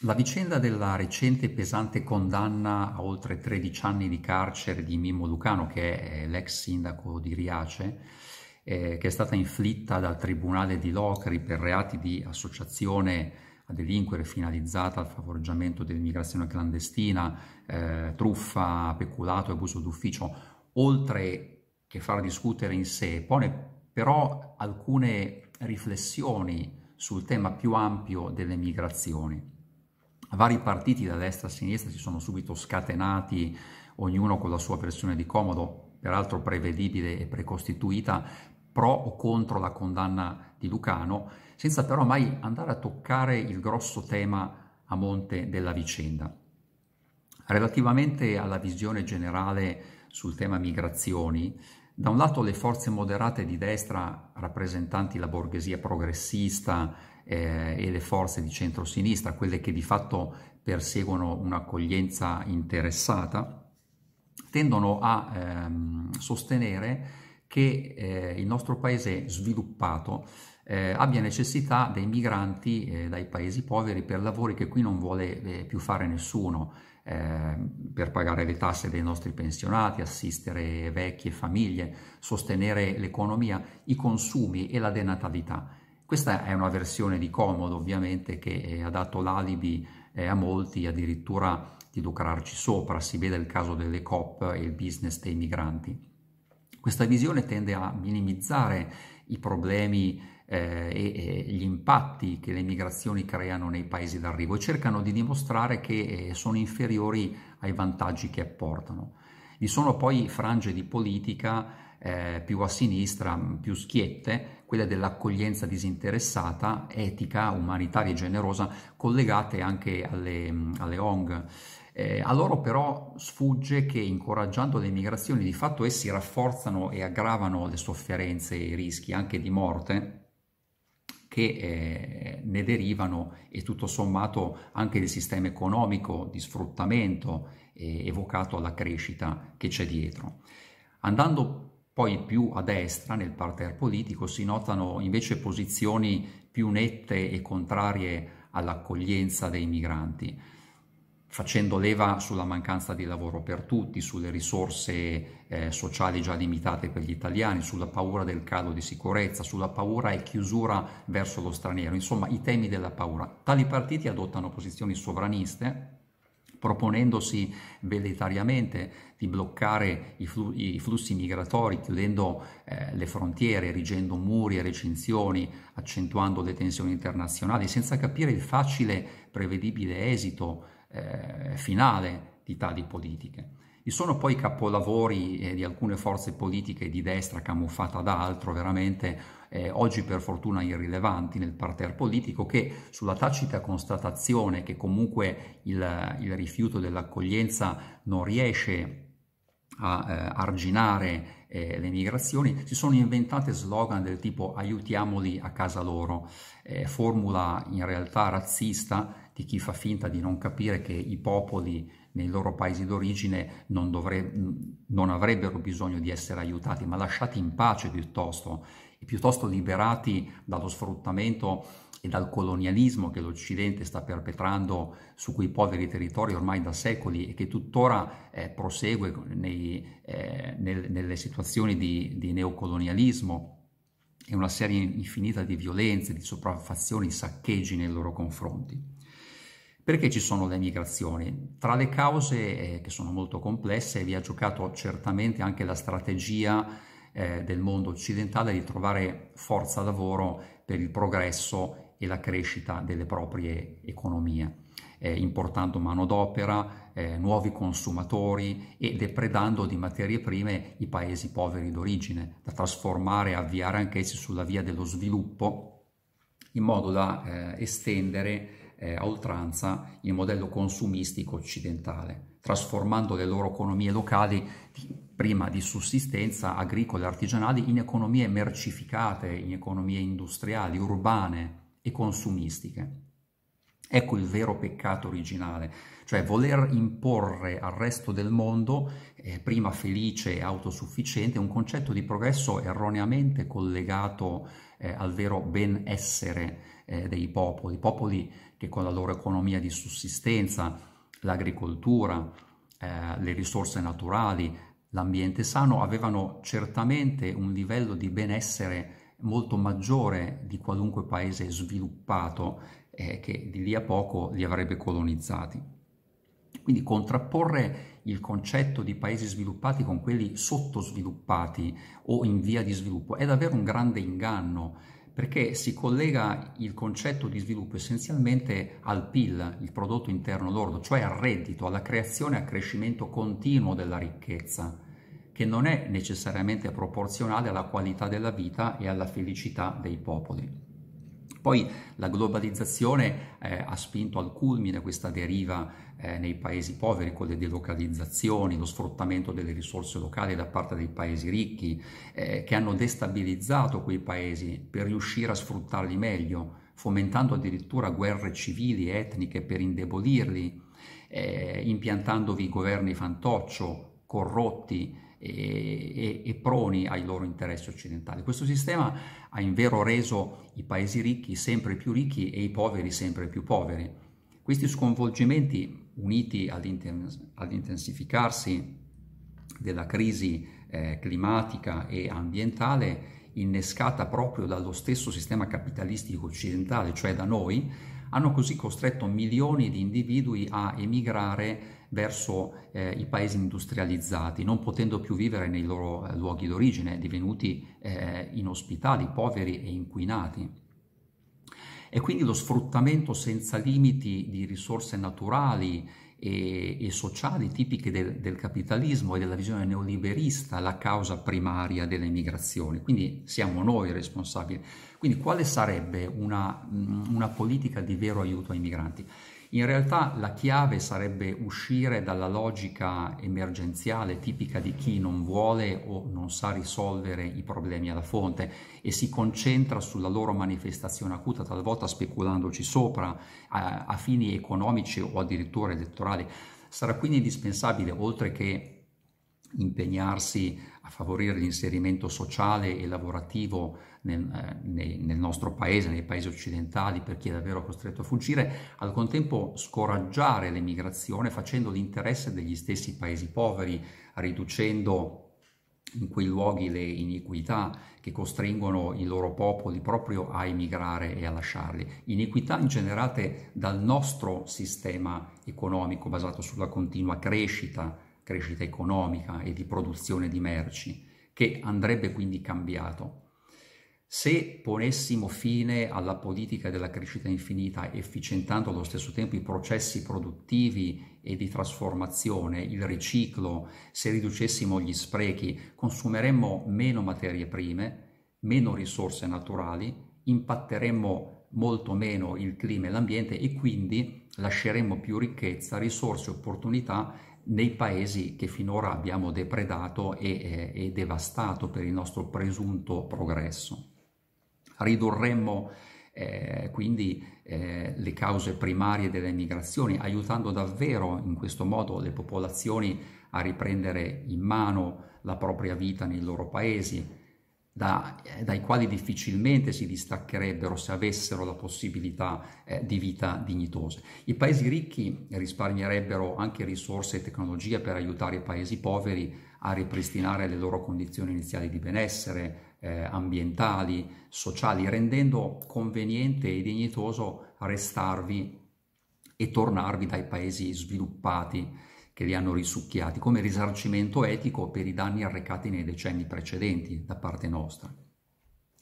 La vicenda della recente e pesante condanna a oltre 13 anni di carcere di Mimmo Lucano, che è eh, l'ex sindaco di Riace, eh, che è stata inflitta dal Tribunale di Locri per reati di associazione a delinquere finalizzata al favoreggiamento dell'immigrazione clandestina, eh, truffa, peculato e abuso d'ufficio, oltre che far discutere in sé, pone però alcune riflessioni sul tema più ampio delle migrazioni. Vari partiti da destra a sinistra si sono subito scatenati, ognuno con la sua versione di comodo, peraltro prevedibile e precostituita, pro o contro la condanna di Lucano, senza però mai andare a toccare il grosso tema a monte della vicenda. Relativamente alla visione generale sul tema migrazioni, da un lato le forze moderate di destra, rappresentanti la borghesia progressista eh, e le forze di centrosinistra, quelle che di fatto perseguono un'accoglienza interessata, tendono a ehm, sostenere che eh, il nostro paese sviluppato eh, abbia necessità dei migranti eh, dai paesi poveri per lavori che qui non vuole eh, più fare nessuno, eh, per pagare le tasse dei nostri pensionati, assistere vecchie famiglie, sostenere l'economia, i consumi e la denatalità. Questa è una versione di comodo ovviamente che eh, ha dato l'alibi eh, a molti addirittura di lucrarci sopra, si vede il caso delle COP e il business dei migranti. Questa visione tende a minimizzare i problemi eh, e, e, gli impatti che le migrazioni creano nei paesi d'arrivo e cercano di dimostrare che eh, sono inferiori ai vantaggi che apportano. Vi sono poi frange di politica eh, più a sinistra, più schiette, quelle dell'accoglienza disinteressata, etica, umanitaria e generosa, collegate anche alle, alle ONG. Eh, a loro però sfugge che incoraggiando le migrazioni di fatto essi rafforzano e aggravano le sofferenze e i rischi anche di morte che eh, ne derivano e tutto sommato anche del sistema economico di sfruttamento eh, evocato alla crescita che c'è dietro. Andando poi più a destra nel parterre politico si notano invece posizioni più nette e contrarie all'accoglienza dei migranti facendo leva sulla mancanza di lavoro per tutti, sulle risorse eh, sociali già limitate per gli italiani, sulla paura del calo di sicurezza, sulla paura e chiusura verso lo straniero, insomma i temi della paura. Tali partiti adottano posizioni sovraniste proponendosi velletariamente di bloccare i, flu- i flussi migratori, chiudendo eh, le frontiere, erigendo muri e recinzioni, accentuando le tensioni internazionali, senza capire il facile, prevedibile esito eh, finale di tali politiche. Vi sono poi capolavori eh, di alcune forze politiche di destra camuffata da altro, veramente eh, oggi per fortuna irrilevanti nel parterre politico, che sulla tacita constatazione che comunque il, il rifiuto dell'accoglienza non riesce a eh, arginare eh, le migrazioni, si sono inventate slogan del tipo aiutiamoli a casa loro, eh, formula in realtà razzista di chi fa finta di non capire che i popoli nei loro paesi d'origine non, dovre- non avrebbero bisogno di essere aiutati, ma lasciati in pace piuttosto, e piuttosto liberati dallo sfruttamento e dal colonialismo che l'Occidente sta perpetrando su quei poveri territori ormai da secoli e che tuttora eh, prosegue nei, eh, nel, nelle situazioni di, di neocolonialismo e una serie infinita di violenze, di sopraffazioni, saccheggi nei loro confronti. Perché ci sono le migrazioni? Tra le cause eh, che sono molto complesse vi ha giocato certamente anche la strategia eh, del mondo occidentale di trovare forza lavoro per il progresso e la crescita delle proprie economie, eh, importando manodopera, eh, nuovi consumatori e depredando di materie prime i paesi poveri d'origine, da trasformare e avviare anch'essi sulla via dello sviluppo in modo da eh, estendere eh, a oltranza il modello consumistico occidentale, trasformando le loro economie locali di, prima di sussistenza agricole e artigianali in economie mercificate, in economie industriali, urbane e consumistiche. Ecco il vero peccato originale, cioè voler imporre al resto del mondo, eh, prima felice e autosufficiente, un concetto di progresso erroneamente collegato eh, al vero benessere eh, dei popoli, popoli che con la loro economia di sussistenza, l'agricoltura, eh, le risorse naturali, l'ambiente sano, avevano certamente un livello di benessere molto maggiore di qualunque paese sviluppato eh, che di lì a poco li avrebbe colonizzati. Quindi contrapporre il concetto di paesi sviluppati con quelli sottosviluppati o in via di sviluppo è davvero un grande inganno perché si collega il concetto di sviluppo essenzialmente al PIL, il prodotto interno lordo, cioè al reddito, alla creazione e accrescimento continuo della ricchezza, che non è necessariamente proporzionale alla qualità della vita e alla felicità dei popoli. Poi la globalizzazione eh, ha spinto al culmine questa deriva eh, nei paesi poveri con le delocalizzazioni, lo sfruttamento delle risorse locali da parte dei paesi ricchi, eh, che hanno destabilizzato quei paesi per riuscire a sfruttarli meglio, fomentando addirittura guerre civili e etniche per indebolirli, eh, impiantandovi governi fantoccio, corrotti, e, e, e proni ai loro interessi occidentali. Questo sistema ha invero reso i paesi ricchi sempre più ricchi e i poveri sempre più poveri. Questi sconvolgimenti, uniti all'intensificarsi della crisi eh, climatica e ambientale, innescata proprio dallo stesso sistema capitalistico occidentale, cioè da noi, hanno così costretto milioni di individui a emigrare verso eh, i paesi industrializzati, non potendo più vivere nei loro eh, luoghi d'origine, divenuti eh, inospitali, poveri e inquinati. E quindi lo sfruttamento senza limiti di risorse naturali, e, e sociali tipiche del, del, capitalismo e della visione neoliberista la causa primaria delle migrazioni, quindi siamo noi responsabili. Quindi quale sarebbe una, mm, una politica di vero aiuto ai migranti? In realtà la chiave sarebbe uscire dalla logica emergenziale tipica di chi non vuole o non sa risolvere i problemi alla fonte e si concentra sulla loro manifestazione acuta, talvolta speculandoci sopra a, a fini economici o addirittura elettorali. Sarà quindi indispensabile, oltre che impegnarsi a favorire l'inserimento sociale e lavorativo nel, eh, nel, nostro paese, nei paesi occidentali, per chi è davvero costretto a fuggire, al contempo scoraggiare l'emigrazione facendo l'interesse degli stessi paesi poveri, riducendo in quei luoghi le iniquità che costringono i loro popoli proprio a emigrare e a lasciarli, iniquità generate dal nostro sistema economico basato sulla continua crescita, crescita economica e di produzione di merci, che andrebbe quindi cambiato. Se ponessimo fine alla politica della crescita infinita, efficientando allo stesso tempo i processi produttivi e di trasformazione, il riciclo, se riducessimo gli sprechi, consumeremmo meno materie prime, meno risorse naturali, impatteremmo molto meno il clima e l'ambiente e quindi lasceremmo più ricchezza, risorse, e opportunità nei paesi che finora abbiamo depredato e, e, e devastato per il nostro presunto progresso. Ridurremmo eh, quindi eh, le cause primarie delle migrazioni, aiutando davvero in questo modo le popolazioni a riprendere in mano la propria vita nei loro paesi, da, eh, dai quali difficilmente si distaccherebbero se avessero la possibilità eh, di vita dignitosa. I paesi ricchi risparmierebbero anche risorse e tecnologie per aiutare i paesi poveri a ripristinare le loro condizioni iniziali di benessere, eh, ambientali, sociali, rendendo conveniente e dignitoso restarvi e tornarvi dai paesi sviluppati che li hanno risucchiati come risarcimento etico per i danni arrecati nei decenni precedenti da parte nostra.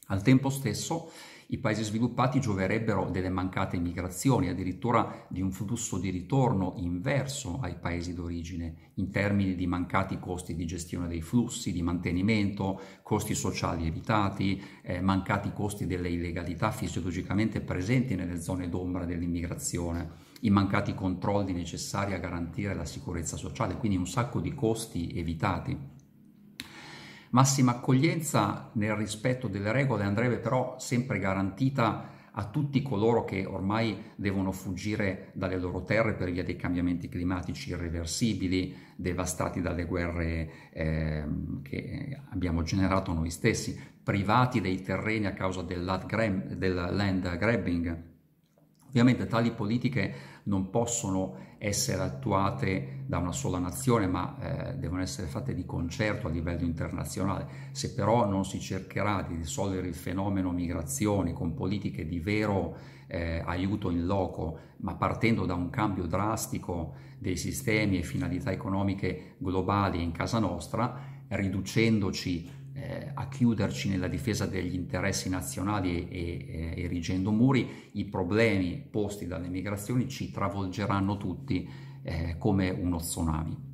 Al tempo stesso i paesi sviluppati gioverebbero delle mancate migrazioni, addirittura di un flusso di ritorno inverso ai paesi d'origine, in termini di mancati costi di gestione dei flussi, di mantenimento, costi sociali evitati, eh, mancati costi delle illegalità fisiologicamente presenti nelle zone d'ombra dell'immigrazione i mancati controlli necessari a garantire la sicurezza sociale, quindi un sacco di costi evitati. Massima accoglienza nel rispetto delle regole andrebbe però sempre garantita a tutti coloro che ormai devono fuggire dalle loro terre per via dei cambiamenti climatici irreversibili, devastati dalle guerre eh, che abbiamo generato noi stessi, privati dei terreni a causa del land grabbing Ovviamente tali politiche non possono essere attuate da una sola nazione, ma eh, devono essere fatte di concerto a livello internazionale. Se però non si cercherà di risolvere il fenomeno migrazioni con politiche di vero eh, aiuto in loco, ma partendo da un cambio drastico dei sistemi e finalità economiche globali in casa nostra, riducendoci eh, a chiuderci nella difesa degli interessi nazionali e, eh, erigendo muri, i problemi posti dalle migrazioni ci travolgeranno tutti eh, come uno tsunami.